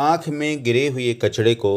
आँख में गिरे हुए कचड़े को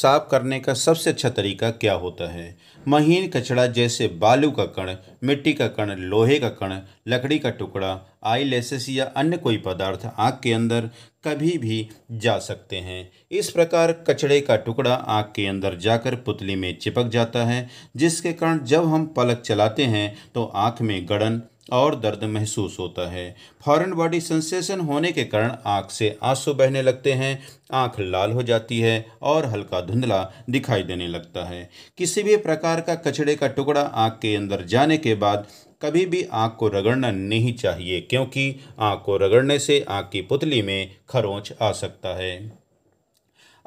साफ करने का सबसे अच्छा तरीका क्या होता है महीन कचड़ा जैसे बालू का कण मिट्टी का कण लोहे का कण लकड़ी का टुकड़ा आई लेसेस या अन्य कोई पदार्थ आँख के अंदर कभी भी जा सकते हैं इस प्रकार कचड़े का टुकड़ा आँख के अंदर जाकर पुतली में चिपक जाता है जिसके कारण जब हम पलक चलाते हैं तो आँख में गड़न और दर्द महसूस होता है फॉरन बॉडी सेंसेशन होने के कारण आँख से आंसू बहने लगते हैं आँख लाल हो जाती है और हल्का धुंधला दिखाई देने लगता है किसी भी प्रकार का कचड़े का टुकड़ा आँख के अंदर जाने के बाद कभी भी आँख को रगड़ना नहीं चाहिए क्योंकि आँख को रगड़ने से आँख की पुतली में खरोंच आ सकता है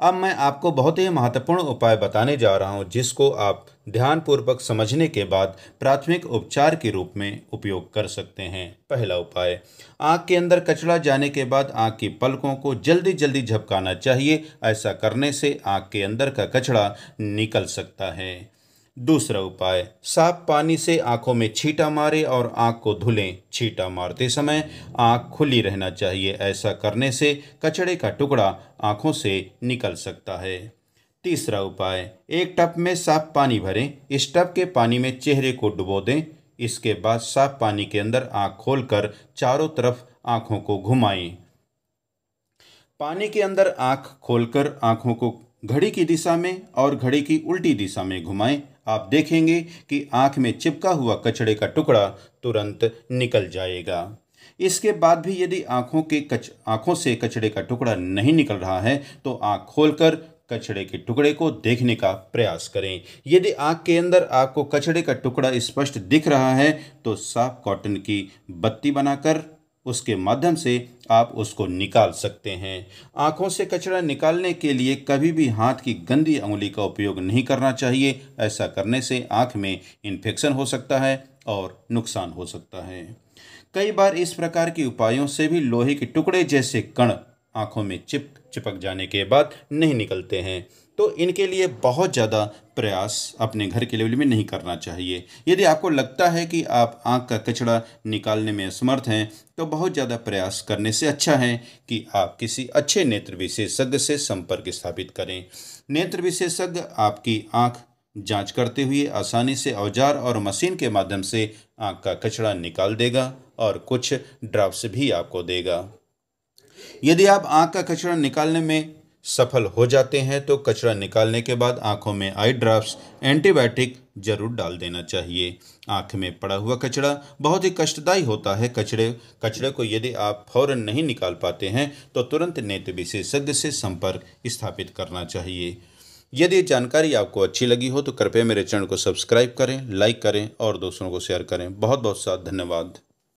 अब मैं आपको बहुत ही महत्वपूर्ण उपाय बताने जा रहा हूँ जिसको आप ध्यानपूर्वक समझने के बाद प्राथमिक उपचार के रूप में उपयोग कर सकते हैं पहला उपाय आँख के अंदर कचड़ा जाने के बाद आँख की पलकों को जल्दी जल्दी झपकाना चाहिए ऐसा करने से आँख के अंदर का कचड़ा निकल सकता है दूसरा उपाय साफ पानी से आंखों में छीटा मारे और आंख को धुलें छीटा मारते समय आंख खुली रहना चाहिए ऐसा करने से कचड़े का टुकड़ा आंखों से निकल सकता है तीसरा उपाय एक टप में साफ पानी भरें इस टप के पानी में चेहरे को डुबो दें इसके बाद साफ पानी के अंदर आंख खोलकर चारों तरफ आंखों को घुमाएं पानी के अंदर आंख खोलकर आंखों को घड़ी की दिशा में और घड़ी की उल्टी दिशा में घुमाएं आप देखेंगे कि आंख में चिपका हुआ कचड़े का टुकड़ा तुरंत निकल जाएगा इसके बाद भी यदि आंखों के कच आंखों से कचड़े का टुकड़ा नहीं निकल रहा है तो आंख खोलकर कचड़े के टुकड़े को देखने का प्रयास करें यदि आंख के अंदर आपको कचड़े का टुकड़ा स्पष्ट दिख रहा है तो साफ कॉटन की बत्ती बनाकर उसके माध्यम से आप उसको निकाल सकते हैं आँखों से कचरा निकालने के लिए कभी भी हाथ की गंदी उंगली का उपयोग नहीं करना चाहिए ऐसा करने से आँख में इन्फेक्शन हो सकता है और नुकसान हो सकता है कई बार इस प्रकार के उपायों से भी लोहे के टुकड़े जैसे कण आँखों में चिपक चिपक जाने के बाद नहीं निकलते हैं तो इनके लिए बहुत ज़्यादा प्रयास अपने घर के लेवल में नहीं करना चाहिए यदि आपको लगता है कि आप आँख का कचड़ा निकालने में असमर्थ हैं तो बहुत ज़्यादा प्रयास करने से अच्छा है कि आप किसी अच्छे नेत्र विशेषज्ञ से संपर्क स्थापित करें नेत्र विशेषज्ञ आपकी आँख जांच करते हुए आसानी से औजार और मशीन के माध्यम से आँख का कचड़ा निकाल देगा और कुछ ड्राफ्ट भी आपको देगा यदि आप आँख का कचरा निकालने में सफल हो जाते हैं तो कचरा निकालने के बाद आंखों में आई ड्राफ्ट्स एंटीबायोटिक जरूर डाल देना चाहिए आंख में पड़ा हुआ कचरा बहुत ही कष्टदायी होता है कचरे कचरे को यदि आप फौरन नहीं निकाल पाते हैं तो तुरंत नेत्र विशेषज्ञ से संपर्क स्थापित करना चाहिए यदि जानकारी आपको अच्छी लगी हो तो कृपया मेरे चैनल को सब्सक्राइब करें लाइक करें और दूसरों को शेयर करें बहुत बहुत सा धन्यवाद